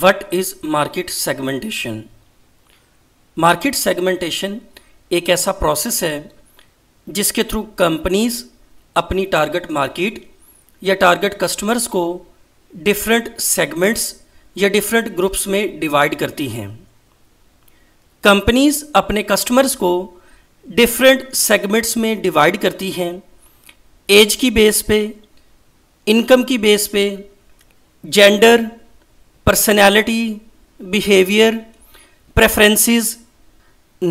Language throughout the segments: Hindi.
what is market segmentation market segmentation एक ऐसा प्रोसेस है जिसके थ्रू कंपनीज अपनी टारगेट मार्केट या टारगेट कस्टमर्स को डिफरेंट सेगमेंट्स या डिफरेंट ग्रुप्स में डिवाइड करती हैं कंपनीज अपने कस्टमर्स को डिफरेंट सेगमेंट्स में डिवाइड करती हैं एज की बेस पे इनकम की बेस पे gender personality behaviour preferences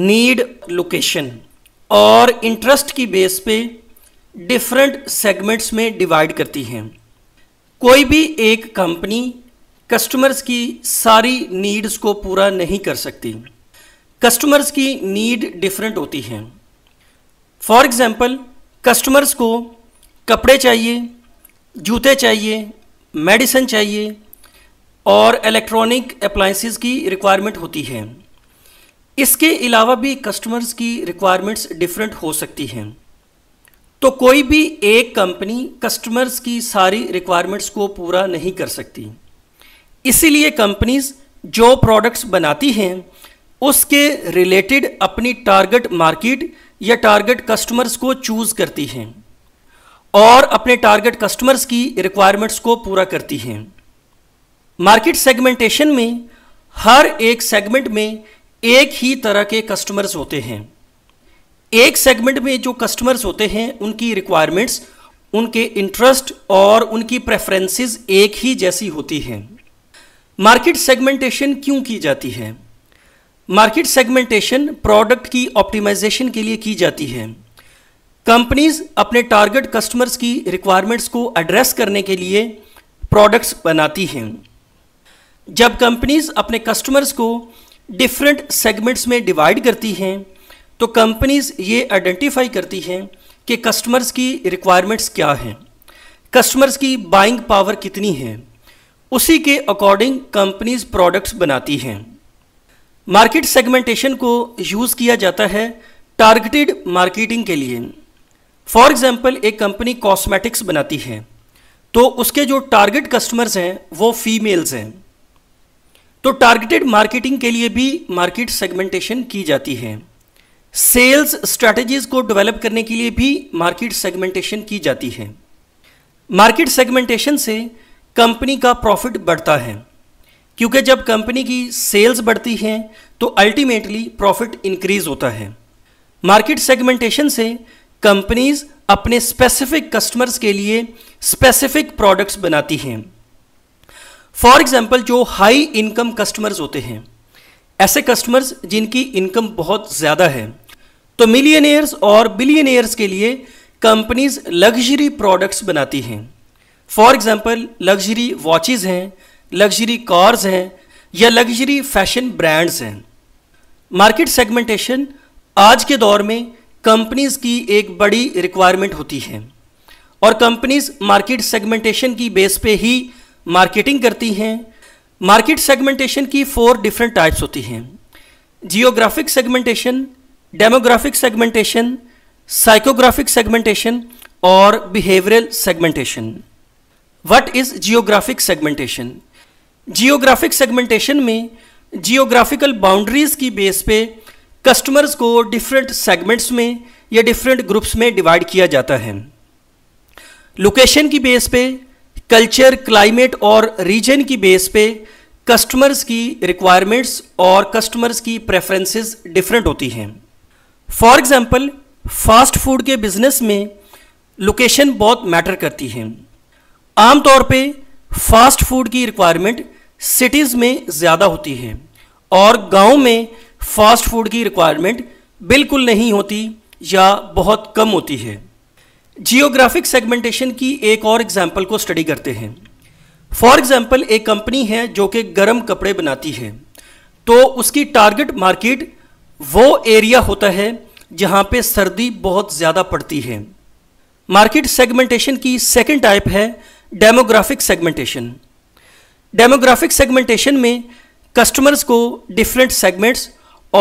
need location और इंटरेस्ट की बेस पे डिफरेंट सेगमेंट्स में डिवाइड करती हैं कोई भी एक कंपनी कस्टमर्स की सारी नीड्स को पूरा नहीं कर सकती कस्टमर्स की नीड डिफरेंट होती हैं फॉर एग्ज़ाम्पल कस्टमर्स को कपड़े चाहिए जूते चाहिए मेडिसिन चाहिए और इलेक्ट्रॉनिक अप्लाइंसिस की रिक्वायरमेंट होती है इसके अलावा भी कस्टमर्स की रिक्वायरमेंट्स डिफरेंट हो सकती हैं तो कोई भी एक कंपनी कस्टमर्स की सारी रिक्वायरमेंट्स को पूरा नहीं कर सकती इसीलिए कंपनीज जो प्रोडक्ट्स बनाती हैं उसके रिलेटेड अपनी टारगेट मार्केट या टारगेट कस्टमर्स को चूज़ करती हैं और अपने टारगेट कस्टमर्स की रिक्वायरमेंट्स को पूरा करती हैं मार्केट सेगमेंटेशन में हर एक सेगमेंट में एक ही तरह के कस्टमर्स होते हैं एक सेगमेंट में जो कस्टमर्स होते हैं उनकी रिक्वायरमेंट्स उनके इंटरेस्ट और उनकी प्रेफरेंसेस एक ही जैसी होती हैं मार्केट सेगमेंटेशन क्यों की जाती है मार्केट सेगमेंटेशन प्रोडक्ट की ऑप्टिमाइजेशन के लिए की जाती है कंपनीज अपने टारगेट कस्टमर्स की रिक्वायरमेंट्स को एड्रेस करने के लिए प्रोडक्ट्स बनाती हैं जब कंपनीज अपने कस्टमर्स को डिफरेंट सेगमेंट्स में डिवाइड करती हैं तो कंपनीज ये आइडेंटिफाई करती हैं कि कस्टमर्स की रिक्वायरमेंट्स क्या हैं कस्टमर्स की बाइंग पावर कितनी है उसी के अकॉर्डिंग कंपनीज प्रोडक्ट्स बनाती हैं मार्केट सेगमेंटेशन को यूज़ किया जाता है टारगेटेड मार्केटिंग के लिए फॉर एग्जांपल एक कंपनी कॉस्मेटिक्स बनाती है तो उसके जो टारगेट कस्टमर्स हैं वो फीमेल्स हैं तो टारगेटेड मार्केटिंग के लिए भी मार्केट सेगमेंटेशन की जाती है सेल्स स्ट्रेटजीज़ को डेवलप करने के लिए भी मार्केट सेगमेंटेशन की जाती है मार्केट सेगमेंटेशन से कंपनी का प्रॉफिट बढ़ता है क्योंकि जब कंपनी की सेल्स बढ़ती हैं तो अल्टीमेटली प्रॉफिट इंक्रीज होता है मार्केट सेगमेंटेशन से कंपनीज अपने स्पेसिफिक कस्टमर्स के लिए स्पेसिफिक प्रोडक्ट्स बनाती हैं फॉर एग्जाम्पल जो हाई इनकम कस्टमर्स होते हैं ऐसे कस्टमर्स जिनकी इनकम बहुत ज़्यादा है तो मिलियनियर्स और बिलियनियर्स के लिए कंपनीज लग्जरी प्रोडक्ट्स बनाती हैं फॉर एग्जाम्पल लग्जरी वॉचेज़ हैं लग्जरी कार्स हैं या लग्जरी फैशन ब्रांड्स हैं मार्केट सेगमेंटेशन आज के दौर में कंपनीज की एक बड़ी रिक्वायरमेंट होती है और कंपनीज मार्केट सेगमेंटेशन की बेस पे ही मार्केटिंग करती हैं मार्केट सेगमेंटेशन की फोर डिफरेंट टाइप्स होती हैं geographic segmentation demographic segmentation psychographic segmentation और behavioural segmentation what is geographic segmentation geographic segmentation में जियोग्राफिकल बाउंड्रीज की बेस पे कस्टमर्स को डिफरेंट सेगमेंट्स में या डिफरेंट ग्रुप्स में डिवाइड किया जाता है लोकेशन की बेस पे कल्चर क्लाइमेट और रीजन की बेस पे कस्टमर्स की रिक्वायरमेंट्स और कस्टमर्स की प्रेफरेंसेस डिफरेंट होती हैं फॉर एग्जांपल फास्ट फूड के बिजनेस में लोकेशन बहुत मैटर करती है आमतौर पे फास्ट फूड की रिक्वायरमेंट सिटीज़ में ज़्यादा होती है और गांव में फास्ट फूड की रिक्वायरमेंट बिल्कुल नहीं होती या बहुत कम होती है जियोग्राफिक सेगमेंटेशन की एक और एग्जाम्पल को स्टडी करते हैं फॉर एग्जाम्पल एक कंपनी है जो कि गर्म कपड़े बनाती है तो उसकी टारगेट मार्केट वो एरिया होता है जहाँ पे सर्दी बहुत ज़्यादा पड़ती है मार्केट सेगमेंटेशन की सेकेंड टाइप है डेमोग्राफिक सेगमेंटेशन डेमोग्राफिक सेगमेंटेशन में कस्टमर्स को डिफरेंट सेगमेंट्स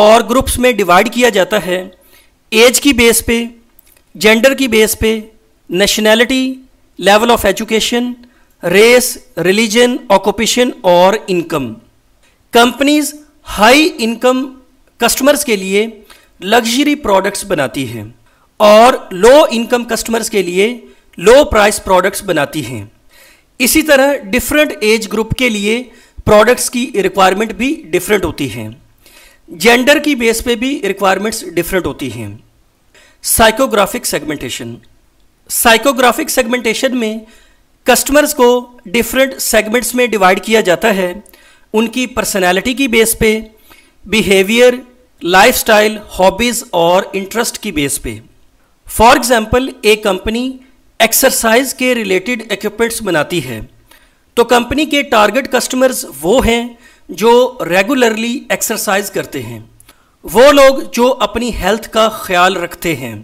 और ग्रुप्स में डिवाइड किया जाता है एज की बेस पे जेंडर की बेस पे nationality level of education race religion occupation और income companies high income customers के लिए लग्जरी प्रोडक्ट्स बनाती हैं और लो इनकम कस्टमर्स के लिए लो प्राइस प्रोडक्ट्स बनाती हैं इसी तरह डिफरेंट एज ग्रुप के लिए प्रोडक्ट्स की रिक्वायरमेंट भी डिफरेंट होती हैं जेंडर की बेस पे भी रिक्वायरमेंट्स डिफरेंट होती हैं साइकोग्राफिक सेगमेंटेशन साइकोग्राफिक सेगमेंटेशन में कस्टमर्स को डिफरेंट सेगमेंट्स में डिवाइड किया जाता है उनकी पर्सनालिटी की बेस पे बिहेवियर लाइफस्टाइल हॉबीज़ और इंटरेस्ट की बेस पे फॉर एग्ज़ाम्पल एक कंपनी एक्सरसाइज के रिलेटेड इक्विपमेंट्स बनाती है तो कंपनी के टारगेट कस्टमर्स वो हैं जो रेगुलरली एक्सरसाइज करते हैं वो लोग जो अपनी हेल्थ का ख्याल रखते हैं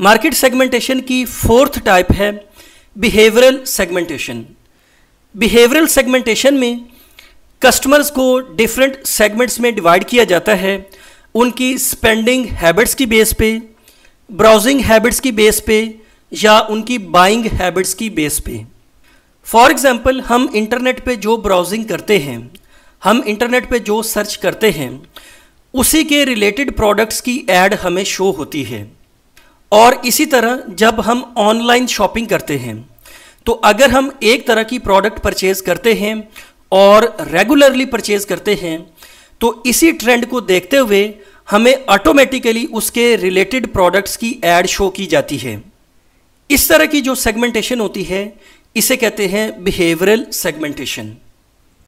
मार्केट सेगमेंटेशन की फोर्थ टाइप है बिहेवियरल सेगमेंटेशन बिहेवियरल सेगमेंटेशन में कस्टमर्स को डिफरेंट सेगमेंट्स में डिवाइड किया जाता है उनकी स्पेंडिंग हैबिट्स की बेस पे ब्राउजिंग हैबिट्स की बेस पे या उनकी बाइंग हैबिट्स की बेस पे फॉर एग्ज़ाम्पल हम इंटरनेट पे जो ब्राउजिंग करते हैं हम इंटरनेट पे जो सर्च करते हैं उसी के रिलेटेड प्रोडक्ट्स की एड हमें शो होती है और इसी तरह जब हम ऑनलाइन शॉपिंग करते हैं तो अगर हम एक तरह की प्रोडक्ट परचेज करते हैं और रेगुलरली परचेज करते हैं तो इसी ट्रेंड को देखते हुए हमें ऑटोमेटिकली उसके रिलेटेड प्रोडक्ट्स की एड शो की जाती है इस तरह की जो सेगमेंटेशन होती है इसे कहते हैं बिहेवियरल सेगमेंटेशन